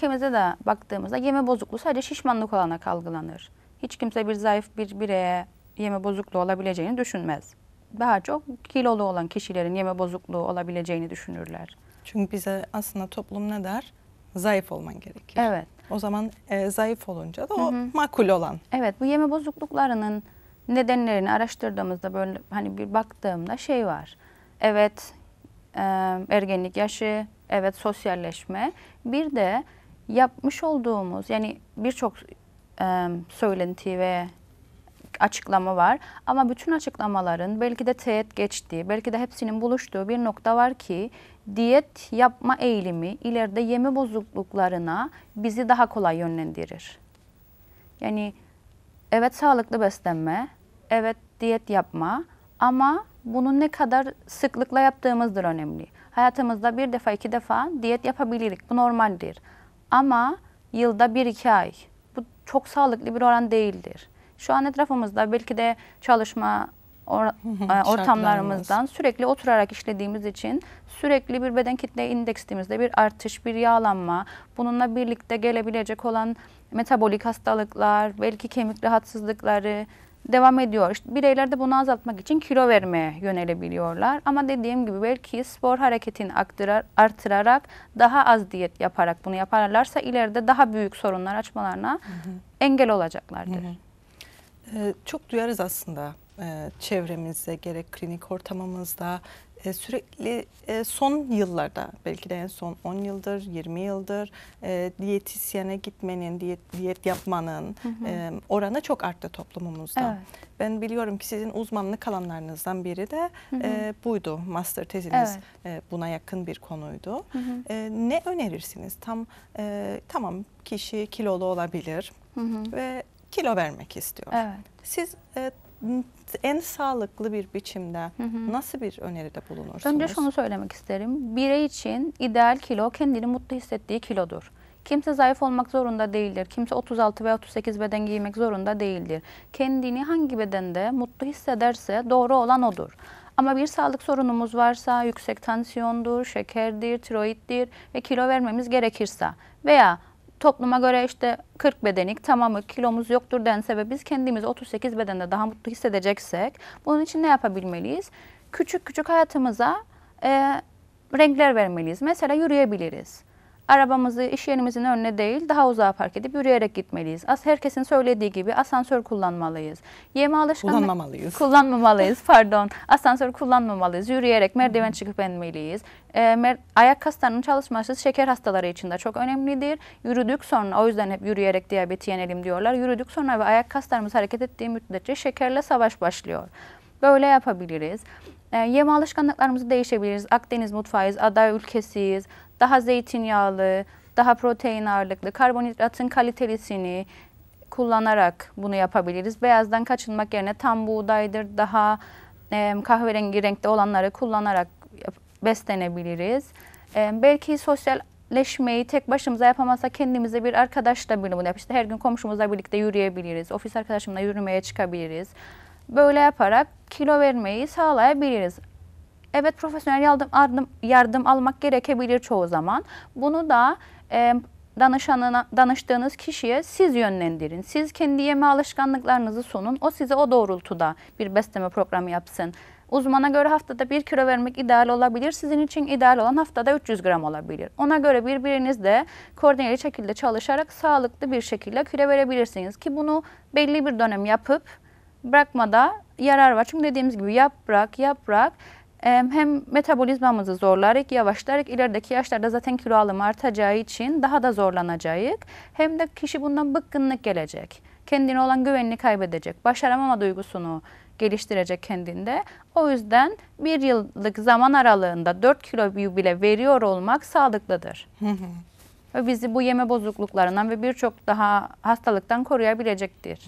ülkemize de baktığımızda yeme bozukluğu sadece şişmanlık olana algılanır. Hiç kimse bir zayıf bir bireye yeme bozukluğu olabileceğini düşünmez. Daha çok kilolu olan kişilerin yeme bozukluğu olabileceğini düşünürler. Çünkü bize aslında toplum ne der? Zayıf olman gerekir. Evet. O zaman e, zayıf olunca da o hı hı. makul olan. Evet bu yeme bozukluklarının nedenlerini araştırdığımızda böyle hani bir baktığımda şey var. Evet e, ergenlik yaşı, evet sosyalleşme. Bir de yapmış olduğumuz yani birçok e, söylenti ve açıklama var ama bütün açıklamaların belki de teğet geçtiği, belki de hepsinin buluştuğu bir nokta var ki diyet yapma eğilimi ileride yeme bozukluklarına bizi daha kolay yönlendirir. Yani evet sağlıklı beslenme, evet diyet yapma ama bunun ne kadar sıklıkla yaptığımızdır önemli. Hayatımızda bir defa iki defa diyet yapabilirik. Bu normaldir. Ama yılda 1-2 ay. Bu çok sağlıklı bir oran değildir. Şu an etrafımızda belki de çalışma or e, ortamlarımızdan sürekli oturarak işlediğimiz için sürekli bir beden kitle indeksimizde bir artış, bir yağlanma, bununla birlikte gelebilecek olan metabolik hastalıklar, belki kemik rahatsızlıkları, devam ediyor. İşte bireyler de bunu azaltmak için kilo vermeye yönelebiliyorlar. Ama dediğim gibi belki spor hareketini aktırar, artırarak daha az diyet yaparak bunu yaparlarsa ileride daha büyük sorunlar açmalarına engel olacaklardır. Ee, çok duyarız aslında e, çevremizde gerek klinik ortamımızda e, sürekli e, son yıllarda belki de en son 10 yıldır 20 yıldır e, diyetisyene gitmenin diyet, diyet yapmanın hı hı. oranı çok arttı toplumumuzda. Evet. Ben biliyorum ki sizin uzmanlık alanlarınızdan biri de hı hı. buydu. Master teziniz evet. buna yakın bir konuydu. Hı hı. ne önerirsiniz? Tam tamam kişi kilolu olabilir hı hı. ve kilo vermek istiyor. Evet. Siz en sağlıklı bir biçimde hı hı. nasıl bir öneride bulunursunuz? Önce şunu söylemek isterim. Birey için ideal kilo kendini mutlu hissettiği kilodur. Kimse zayıf olmak zorunda değildir. Kimse 36 veya 38 beden giymek zorunda değildir. Kendini hangi bedende mutlu hissederse doğru olan odur. Ama bir sağlık sorunumuz varsa yüksek tansiyondur, şekerdir, tiroiddir ve kilo vermemiz gerekirse veya Topluma göre işte 40 bedenik tamamı kilomuz yoktur dense ve biz kendimizi 38 bedende daha mutlu hissedeceksek bunun için ne yapabilmeliyiz? Küçük küçük hayatımıza e, renkler vermeliyiz. Mesela yürüyebiliriz. Arabamızı iş yerimizin önüne değil daha uzağa park edip yürüyerek gitmeliyiz. As herkesin söylediği gibi asansör kullanmalıyız. Yeme alışkanlığı kullanmamalıyız. Kullanmamalıyız pardon. Asansör kullanmamalıyız. Yürüyerek merdiven çıkıp inmeliyiz. E, mer ayak kaslarının çalışması şeker hastaları için de çok önemlidir. Yürüdük sonra o yüzden hep yürüyerek diyabeti yenelim diyorlar. Yürüdük sonra ve ayak kaslarımız hareket ettiği müddetçe şekerle savaş başlıyor. Böyle yapabiliriz. E, ee, yeme alışkanlıklarımızı değişebiliriz. Akdeniz mutfağıyız, ada ülkesiyiz. Daha zeytinyağlı, daha protein ağırlıklı, karbonhidratın kalitelisini kullanarak bunu yapabiliriz. Beyazdan kaçınmak yerine tam buğdaydır, daha e, kahverengi renkte olanları kullanarak beslenebiliriz. E, belki sosyalleşmeyi tek başımıza yapamazsa kendimize bir arkadaşla birlikte bunu yap. İşte her gün komşumuzla birlikte yürüyebiliriz. Ofis arkadaşımla yürümeye çıkabiliriz. Böyle yaparak kilo vermeyi sağlayabiliriz. Evet profesyonel yardım, yardım, almak gerekebilir çoğu zaman. Bunu da e, danışanına, danıştığınız kişiye siz yönlendirin. Siz kendi yeme alışkanlıklarınızı sunun. O size o doğrultuda bir besleme programı yapsın. Uzmana göre haftada 1 kilo vermek ideal olabilir. Sizin için ideal olan haftada 300 gram olabilir. Ona göre birbirinizle koordineli şekilde çalışarak sağlıklı bir şekilde kilo verebilirsiniz. Ki bunu belli bir dönem yapıp bırakmada yarar var. Çünkü dediğimiz gibi yaprak yaprak hem metabolizmamızı zorlarak yavaşlarak ilerideki yaşlarda zaten kilo alımı artacağı için daha da zorlanacağız. Hem de kişi bundan bıkkınlık gelecek. Kendine olan güvenini kaybedecek. Başaramama duygusunu geliştirecek kendinde. O yüzden bir yıllık zaman aralığında 4 kilo bile veriyor olmak sağlıklıdır. ve bizi bu yeme bozukluklarından ve birçok daha hastalıktan koruyabilecektir.